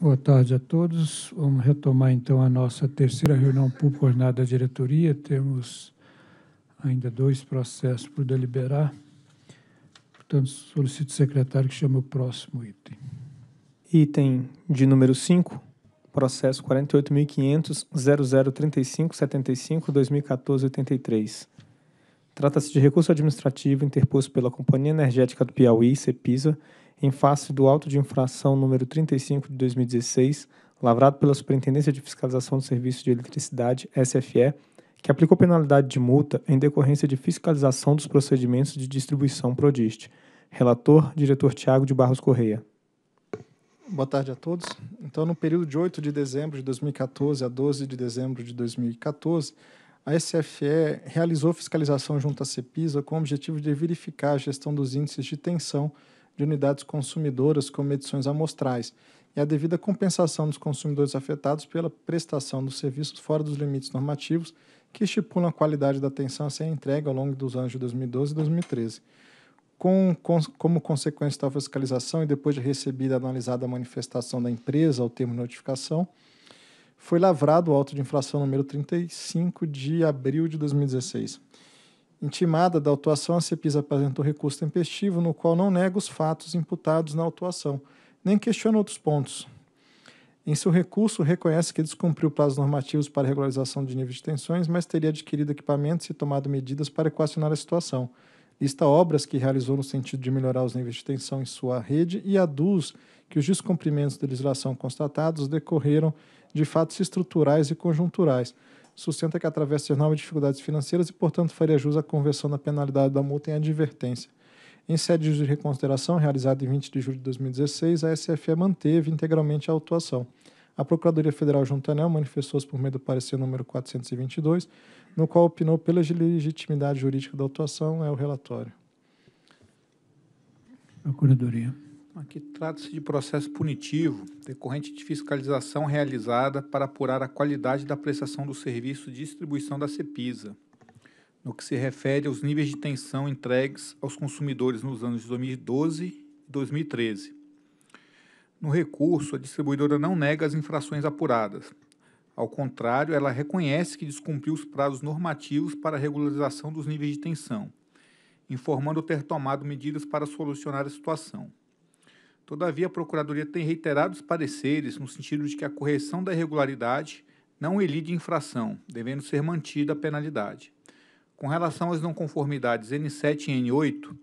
Boa tarde a todos. Vamos retomar então a nossa terceira reunião pública ordenada da diretoria. Temos ainda dois processos por deliberar. Portanto, solicito o secretário que chame o próximo item. Item de número 5, processo 48.500.0035.75.2014.83. Trata-se de recurso administrativo interposto pela Companhia Energética do Piauí, CEPISA, em face do auto de infração número 35 de 2016, lavrado pela Superintendência de Fiscalização do Serviço de Eletricidade, SFE, que aplicou penalidade de multa em decorrência de fiscalização dos procedimentos de distribuição Prodist. Relator, diretor Tiago de Barros Correia. Boa tarde a todos. Então, no período de 8 de dezembro de 2014 a 12 de dezembro de 2014, a SFE realizou fiscalização junto à CEPISA com o objetivo de verificar a gestão dos índices de tensão de unidades consumidoras com medições amostrais e a devida compensação dos consumidores afetados pela prestação dos serviços fora dos limites normativos que estipulam a qualidade da atenção a ser entregue ao longo dos anos de 2012 e 2013. Com, com, como consequência da fiscalização e depois de recebida e analisada a manifestação da empresa ao termo de notificação, foi lavrado o auto de infração número 35 de abril de 2016. Intimada da autuação, a CEPIS apresentou recurso tempestivo, no qual não nega os fatos imputados na autuação, nem questiona outros pontos. Em seu recurso, reconhece que descumpriu prazos normativos para regularização de níveis de tensões, mas teria adquirido equipamentos e tomado medidas para equacionar a situação. Lista obras que realizou no sentido de melhorar os níveis de tensão em sua rede e aduz que os descumprimentos da legislação constatados decorreram de fatos estruturais e conjunturais, sustenta que atravessa novas dificuldades financeiras e, portanto, faria jus à conversão da penalidade da multa em advertência. Em sede de reconsideração, realizada em 20 de julho de 2016, a SFE manteve integralmente a autuação. A Procuradoria Federal junto à ANEL manifestou-se por meio do parecer número 422, no qual opinou pela legitimidade jurídica da autuação, é o relatório. Procuradoria. Aqui trata-se de processo punitivo, decorrente de fiscalização realizada para apurar a qualidade da prestação do serviço de distribuição da CEPISA, no que se refere aos níveis de tensão entregues aos consumidores nos anos de 2012 e 2013. No recurso, a distribuidora não nega as infrações apuradas. Ao contrário, ela reconhece que descumpriu os prazos normativos para a regularização dos níveis de tensão, informando ter tomado medidas para solucionar a situação. Todavia, a Procuradoria tem reiterado os pareceres no sentido de que a correção da irregularidade não elide infração, devendo ser mantida a penalidade. Com relação às não conformidades N7 e N8,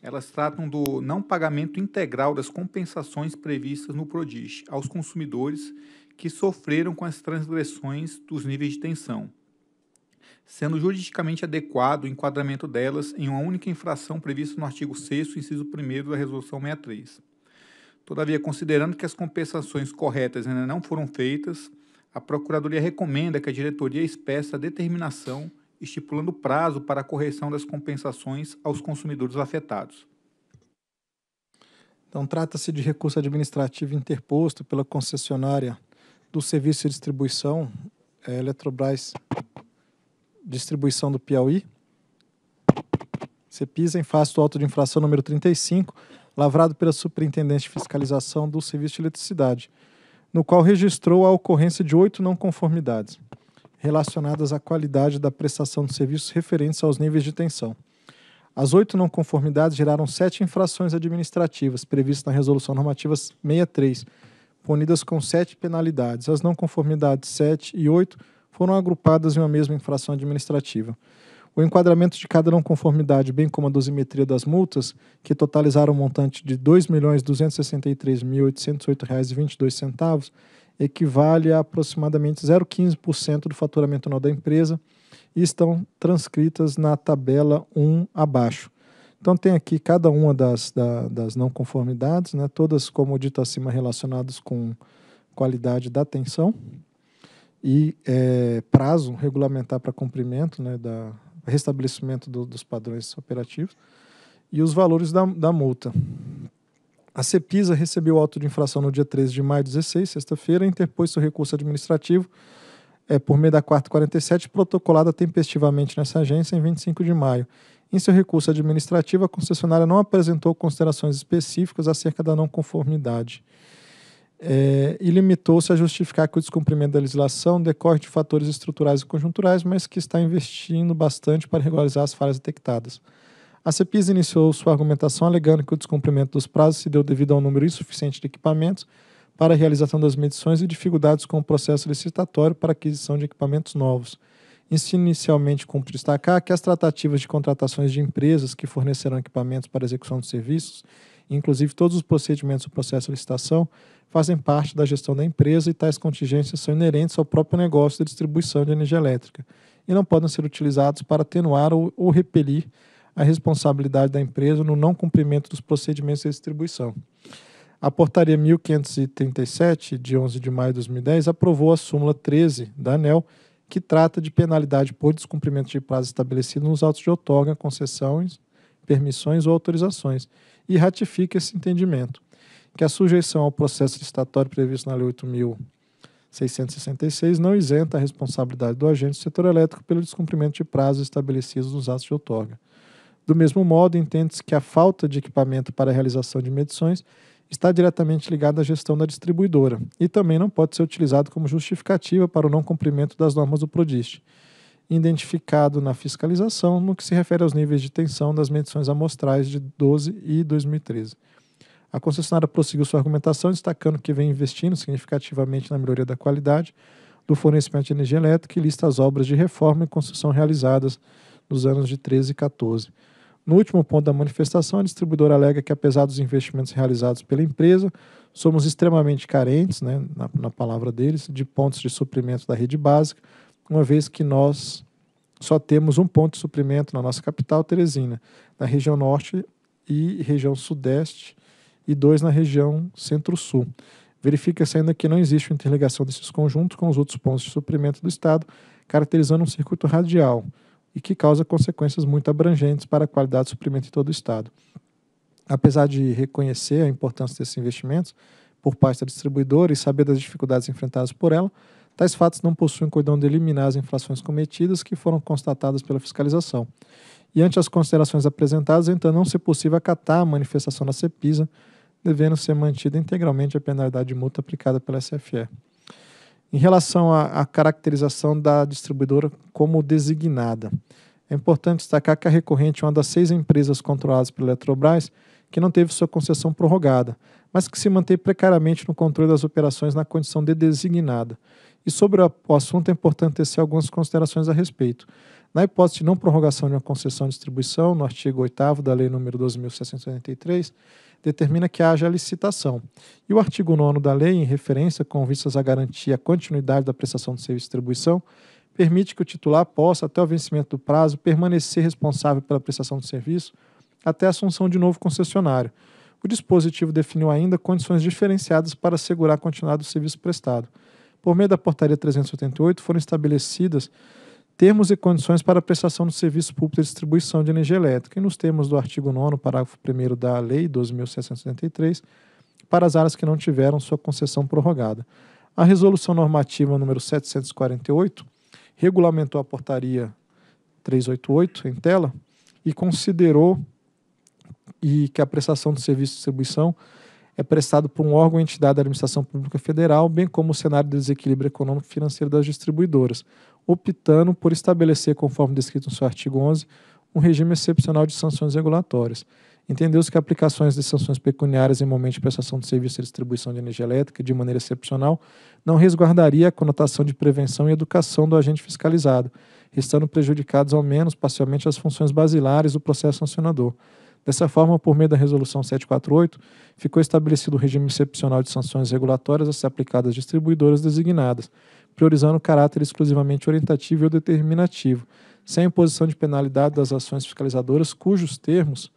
elas tratam do não pagamento integral das compensações previstas no PRODIS aos consumidores que sofreram com as transgressões dos níveis de tensão, sendo juridicamente adequado o enquadramento delas em uma única infração prevista no artigo 6 inciso 1 da Resolução 63. Todavia, considerando que as compensações corretas ainda né, não foram feitas, a Procuradoria recomenda que a diretoria expeça a determinação estipulando prazo para a correção das compensações aos consumidores afetados. Então, trata-se de recurso administrativo interposto pela concessionária do serviço de distribuição é, Eletrobras Distribuição do Piauí, Cepisa em face do auto de infração número 35, lavrado pela Superintendência de Fiscalização do Serviço de Eletricidade, no qual registrou a ocorrência de oito não conformidades relacionadas à qualidade da prestação de serviços referentes aos níveis de tensão. As oito não conformidades geraram sete infrações administrativas previstas na Resolução Normativa 63, punidas com sete penalidades. As não conformidades 7 e 8 foram agrupadas em uma mesma infração administrativa. O enquadramento de cada não conformidade, bem como a dosimetria das multas, que totalizaram um montante de R$ 2.263.808,22, equivale a aproximadamente 0,15% do faturamento anual da empresa e estão transcritas na tabela 1 abaixo. Então tem aqui cada uma das, da, das não conformidades, né, todas, como dito acima, relacionadas com qualidade da atenção e é, prazo regulamentar para cumprimento né, da, restabelecimento do, dos padrões operativos e os valores da, da multa. A CEPISA recebeu o auto de infração no dia 13 de maio de 16, sexta-feira, e interpôs seu recurso administrativo é, por meio da 447, protocolada tempestivamente nessa agência em 25 de maio. Em seu recurso administrativo, a concessionária não apresentou considerações específicas acerca da não conformidade é, e limitou-se a justificar que o descumprimento da legislação decorre de fatores estruturais e conjunturais, mas que está investindo bastante para regularizar as falhas detectadas. A CEPIS iniciou sua argumentação alegando que o descumprimento dos prazos se deu devido ao número insuficiente de equipamentos para a realização das medições e dificuldades com o processo licitatório para aquisição de equipamentos novos. Isso inicialmente cumpre destacar que as tratativas de contratações de empresas que fornecerão equipamentos para execução de serviços Inclusive, todos os procedimentos do processo de licitação fazem parte da gestão da empresa e tais contingências são inerentes ao próprio negócio de distribuição de energia elétrica e não podem ser utilizados para atenuar ou, ou repelir a responsabilidade da empresa no não cumprimento dos procedimentos de distribuição. A Portaria 1537, de 11 de maio de 2010, aprovou a súmula 13 da ANEL, que trata de penalidade por descumprimento de prazo estabelecido nos autos de outorga, concessões, permissões ou autorizações e ratifica esse entendimento, que a sujeição ao processo licitatório previsto na Lei 8.666 não isenta a responsabilidade do agente do setor elétrico pelo descumprimento de prazos estabelecidos nos atos de outorga. Do mesmo modo, entende-se que a falta de equipamento para a realização de medições está diretamente ligada à gestão da distribuidora e também não pode ser utilizado como justificativa para o não cumprimento das normas do PRODIST, identificado na fiscalização no que se refere aos níveis de tensão das medições amostrais de 12 e 2013. A concessionária prosseguiu sua argumentação, destacando que vem investindo significativamente na melhoria da qualidade do fornecimento de energia elétrica e lista as obras de reforma e construção realizadas nos anos de 13 e 14. No último ponto da manifestação, a distribuidora alega que, apesar dos investimentos realizados pela empresa, somos extremamente carentes, né, na, na palavra deles, de pontos de suprimento da rede básica, uma vez que nós só temos um ponto de suprimento na nossa capital, Teresina, na região norte e região sudeste, e dois na região centro-sul. Verifica-se ainda que não existe interligação desses conjuntos com os outros pontos de suprimento do Estado, caracterizando um circuito radial e que causa consequências muito abrangentes para a qualidade do suprimento em todo o Estado. Apesar de reconhecer a importância desses investimentos por parte da distribuidora e saber das dificuldades enfrentadas por ela, Tais fatos não possuem cuidado de eliminar as infrações cometidas que foram constatadas pela fiscalização. E ante as considerações apresentadas, então não ser é possível acatar a manifestação da CEPISA, devendo ser mantida integralmente a penalidade de multa aplicada pela SFE. Em relação à, à caracterização da distribuidora como designada, é importante destacar que a recorrente é uma das seis empresas controladas pela Eletrobras que não teve sua concessão prorrogada, mas que se mantém precariamente no controle das operações na condição de designada, e sobre o assunto é importante tecer algumas considerações a respeito. Na hipótese de não prorrogação de uma concessão de distribuição, no artigo 8 da Lei nº 12.683, determina que haja licitação. E o artigo 9 da lei, em referência com vistas a garantir a continuidade da prestação de serviço de distribuição, permite que o titular possa, até o vencimento do prazo, permanecer responsável pela prestação do serviço até a assunção de novo concessionário. O dispositivo definiu ainda condições diferenciadas para assegurar a continuidade do serviço prestado. Por meio da Portaria 388, foram estabelecidas termos e condições para a prestação do serviço público de distribuição de energia elétrica, e nos termos do artigo 9, parágrafo 1 da Lei 12.673, para as áreas que não tiveram sua concessão prorrogada. A Resolução Normativa número 748 regulamentou a Portaria 388 em tela e considerou e que a prestação do serviço de distribuição é prestado por um órgão ou entidade da administração pública federal, bem como o cenário de desequilíbrio econômico e financeiro das distribuidoras, optando por estabelecer, conforme descrito no seu artigo 11, um regime excepcional de sanções regulatórias. Entendeu-se que aplicações de sanções pecuniárias em momento de prestação de serviço e distribuição de energia elétrica de maneira excepcional não resguardaria a conotação de prevenção e educação do agente fiscalizado, estando prejudicados ao menos parcialmente as funções basilares do processo sancionador. Dessa forma, por meio da Resolução 748, ficou estabelecido o regime excepcional de sanções regulatórias a ser aplicadas às distribuidoras designadas, priorizando o caráter exclusivamente orientativo ou determinativo, sem imposição de penalidade das ações fiscalizadoras cujos termos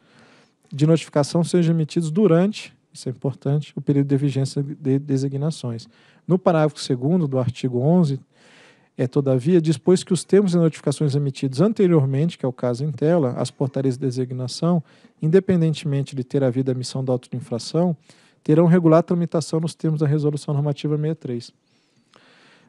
de notificação sejam emitidos durante, isso é importante, o período de vigência de designações. No parágrafo 2 do artigo 11, é, todavia, dispôs que os termos e notificações emitidos anteriormente, que é o caso em tela, as portarias de designação, independentemente de ter havido a emissão da auto de infração, terão regular tramitação nos termos da Resolução Normativa 63.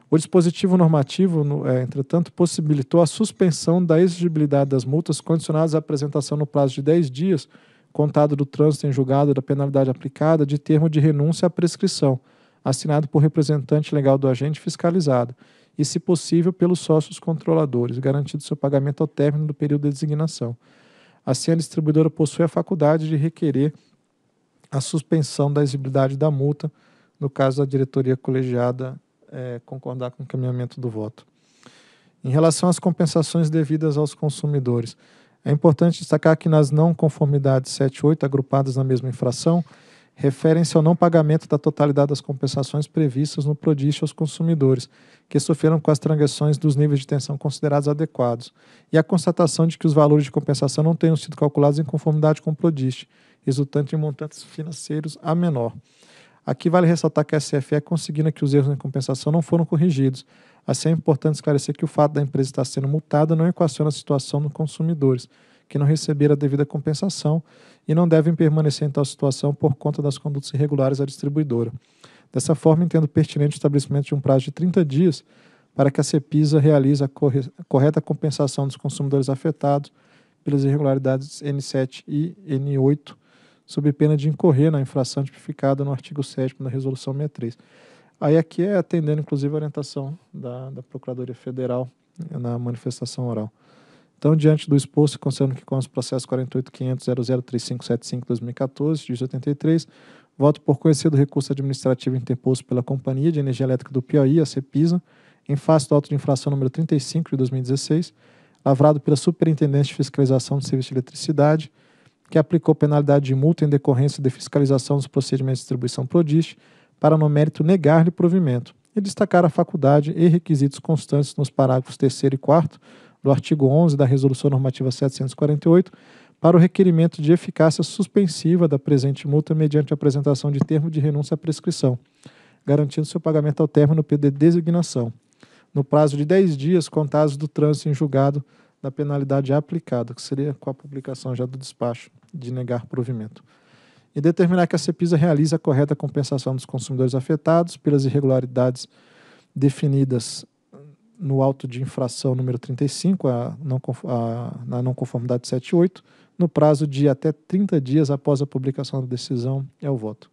O dispositivo normativo, no, é, entretanto, possibilitou a suspensão da exigibilidade das multas condicionadas à apresentação no prazo de 10 dias, contado do trânsito em julgado da penalidade aplicada, de termo de renúncia à prescrição, assinado por representante legal do agente fiscalizado e, se possível, pelos sócios controladores, garantido seu pagamento ao término do período de designação. Assim, a distribuidora possui a faculdade de requerer a suspensão da exigibilidade da multa, no caso da diretoria colegiada é, concordar com o caminhamento do voto. Em relação às compensações devidas aos consumidores, é importante destacar que nas não conformidades 7 e 8, agrupadas na mesma infração, referem-se ao não pagamento da totalidade das compensações previstas no prodígio aos consumidores, que sofreram com as transações dos níveis de tensão considerados adequados, e a constatação de que os valores de compensação não tenham sido calculados em conformidade com o prodígio, resultante em montantes financeiros a menor. Aqui vale ressaltar que a SFE conseguindo que os erros em compensação não foram corrigidos. Assim, é importante esclarecer que o fato da empresa estar sendo multada não equaciona a situação dos consumidores, que não receberam a devida compensação e não devem permanecer em tal situação por conta das condutas irregulares da distribuidora. Dessa forma, entendo pertinente o estabelecimento de um prazo de 30 dias para que a CEPISA realize a correta compensação dos consumidores afetados pelas irregularidades N7 e N8, sob pena de incorrer na infração tipificada no artigo 7 da Resolução 63. Aí aqui é atendendo, inclusive, a orientação da, da Procuradoria Federal na manifestação oral. Então, diante do exposto, considerando que com os processos 48.500.003575-2014, de 83, voto por conhecer do recurso administrativo interposto pela Companhia de Energia Elétrica do Piauí, a CEPISA, em face do auto de infração número 35 de 2016, lavrado pela Superintendência de Fiscalização do Serviço de Eletricidade, que aplicou penalidade de multa em decorrência de fiscalização dos procedimentos de distribuição Prodist, para no mérito negar-lhe provimento, e destacar a faculdade e requisitos constantes nos parágrafos 3 e 4 do artigo 11 da Resolução Normativa 748 para o requerimento de eficácia suspensiva da presente multa mediante apresentação de termo de renúncia à prescrição, garantindo seu pagamento ao término de designação, no prazo de 10 dias contados do trânsito em julgado da penalidade aplicada, que seria com a publicação já do despacho de negar provimento e determinar que a CEPISA realize a correta compensação dos consumidores afetados pelas irregularidades definidas no auto de infração número 35, a não, a, na não conformidade 78, no prazo de até 30 dias após a publicação da decisão, é o voto.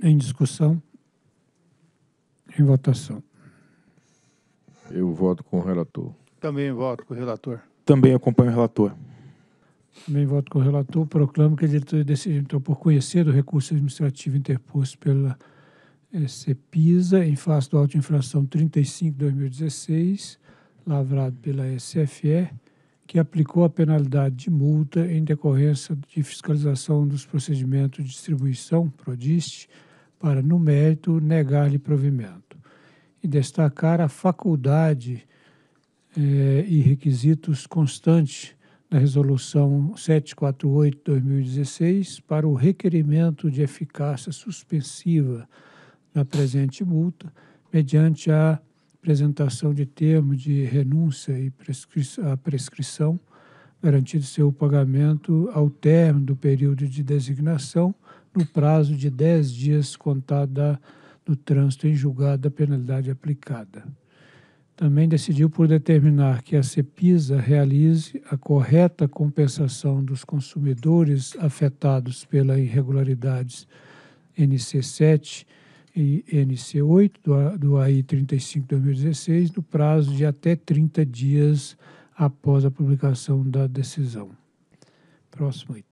Em discussão? Em votação. Eu voto com o relator. Também voto com o relator. Também acompanho o relator. Também voto com o relator. Proclamo que a diretoria decidiu, então, por conhecer o recurso administrativo interposto pela é, CEPISA, em face do auto infração 35-2016, lavrado pela SFE, que aplicou a penalidade de multa em decorrência de fiscalização dos procedimentos de distribuição, PRODIST, para, no mérito, negar-lhe provimento. E destacar a faculdade eh, e requisitos constantes da Resolução 748-2016 para o requerimento de eficácia suspensiva na presente multa, mediante a apresentação de termo de renúncia e prescri a prescrição, garantido seu pagamento ao término do período de designação, no prazo de 10 dias contada do trânsito em julgado da penalidade aplicada. Também decidiu por determinar que a CEPISA realize a correta compensação dos consumidores afetados pela irregularidades NC7 INC 8 do, do AI 35 2016 no prazo de até 30 dias após a publicação da decisão. Próximo item.